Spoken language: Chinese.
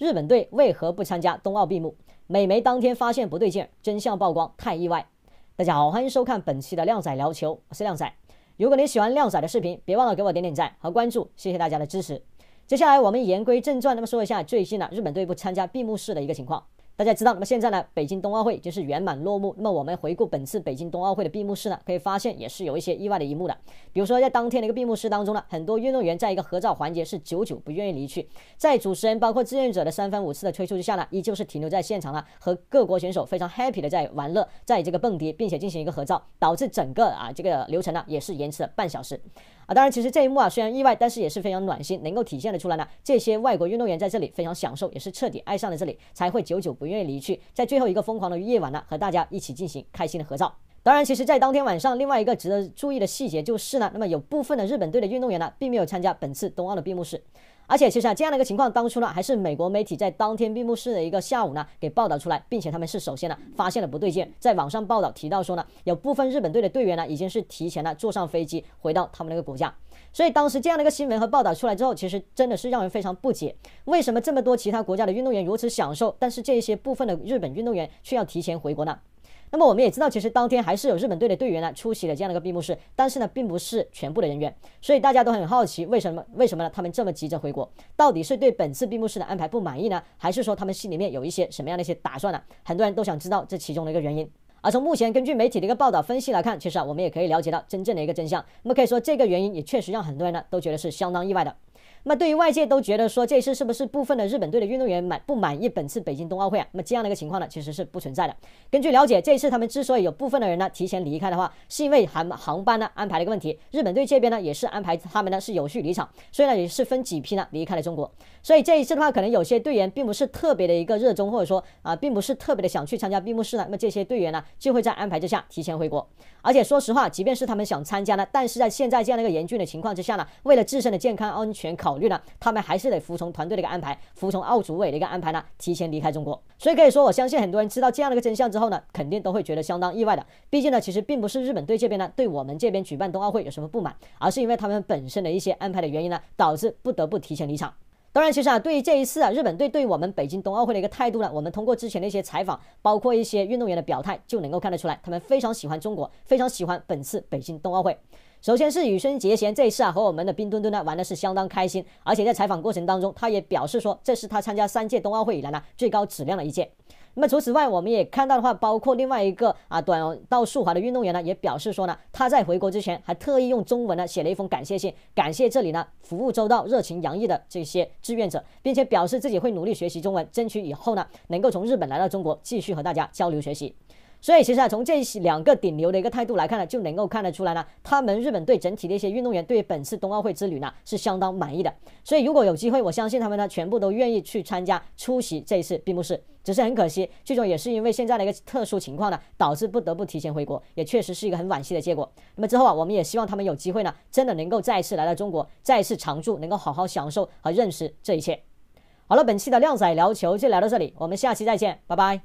日本队为何不参加冬奥闭幕？美媒当天发现不对劲，真相曝光太意外。大家好，欢迎收看本期的靓仔聊球，我是靓仔。如果你喜欢靓仔的视频，别忘了给我点点赞和关注，谢谢大家的支持。接下来我们言归正传，那么说一下最新的日本队不参加闭幕式的一个情况。大家知道，那么现在呢，北京冬奥会已经是圆满落幕。那么我们回顾本次北京冬奥会的闭幕式呢，可以发现也是有一些意外的一幕的。比如说在当天的一个闭幕式当中呢，很多运动员在一个合照环节是久久不愿意离去，在主持人包括志愿者的三番五次的催促之下呢，依旧是停留在现场呢，和各国选手非常 happy 的在玩乐，在这个蹦迪，并且进行一个合照，导致整个啊这个流程呢也是延迟了半小时。啊，当然其实这一幕啊虽然意外，但是也是非常暖心，能够体现的出来呢，这些外国运动员在这里非常享受，也是彻底爱上了这里，才会久久不。愿意离去，在最后一个疯狂的夜晚呢，和大家一起进行开心的合照。当然，其实，在当天晚上，另外一个值得注意的细节就是呢，那么有部分的日本队的运动员呢，并没有参加本次冬奥的闭幕式。而且其实啊，这样的一个情况，当初呢还是美国媒体在当天闭幕式的一个下午呢给报道出来，并且他们是首先呢发现了不对劲，在网上报道提到说呢，有部分日本队的队员呢已经是提前呢坐上飞机回到他们那个国家，所以当时这样的一个新闻和报道出来之后，其实真的是让人非常不解，为什么这么多其他国家的运动员如此享受，但是这些部分的日本运动员却要提前回国呢？那么我们也知道，其实当天还是有日本队的队员呢出席了这样的一个闭幕式，但是呢，并不是全部的人员。所以大家都很好奇，为什么为什么呢？他们这么急着回国，到底是对本次闭幕式的安排不满意呢，还是说他们心里面有一些什么样的一些打算呢？很多人都想知道这其中的一个原因。而从目前根据媒体的一个报道分析来看，其实啊，我们也可以了解到真正的一个真相。那么可以说，这个原因也确实让很多人呢都觉得是相当意外的。那么对于外界都觉得说这一次是不是部分的日本队的运动员满不满意本次北京冬奥会啊？那么这样的一个情况呢，其实是不存在的。根据了解，这一次他们之所以有部分的人呢提前离开的话，是因为航航班呢安排了一个问题。日本队这边呢也是安排他们呢是有序离场，所以呢也是分几批呢离开了中国。所以这一次的话，可能有些队员并不是特别的一个热衷，或者说啊并不是特别的想去参加闭幕式呢。那么这些队员呢就会在安排之下提前回国。而且说实话，即便是他们想参加呢，但是在现在这样的一个严峻的情况之下呢，为了自身的健康安全考。考虑呢，他们还是得服从团队的一个安排，服从奥组委的一个安排呢，提前离开中国。所以可以说，我相信很多人知道这样的一个真相之后呢，肯定都会觉得相当意外的。毕竟呢，其实并不是日本队这边呢对我们这边举办冬奥会有什么不满，而是因为他们本身的一些安排的原因呢，导致不得不提前离场。当然，其实啊，对于这一次啊日本队对我们北京冬奥会的一个态度呢，我们通过之前的一些采访，包括一些运动员的表态，就能够看得出来，他们非常喜欢中国，非常喜欢本次北京冬奥会。首先是羽生结弦这次啊，和我们的冰墩墩呢玩的是相当开心，而且在采访过程当中，他也表示说这是他参加三届冬奥会以来呢最高质量的一届。那么除此外，我们也看到的话，包括另外一个啊短道速滑的运动员呢，也表示说呢他在回国之前还特意用中文呢写了一封感谢信，感谢这里呢服务周到、热情洋溢的这些志愿者，并且表示自己会努力学习中文，争取以后呢能够从日本来到中国，继续和大家交流学习。所以其实啊，从这两个顶流的一个态度来看呢，就能够看得出来呢，他们日本对整体的一些运动员对于本次冬奥会之旅呢是相当满意的。所以如果有机会，我相信他们呢全部都愿意去参加出席这一次闭幕式。只是很可惜，最终也是因为现在的一个特殊情况呢，导致不得不提前回国，也确实是一个很惋惜的结果。那么之后啊，我们也希望他们有机会呢，真的能够再次来到中国，再次常驻，能够好好享受和认识这一切。好了，本期的靓仔聊球就聊到这里，我们下期再见，拜拜。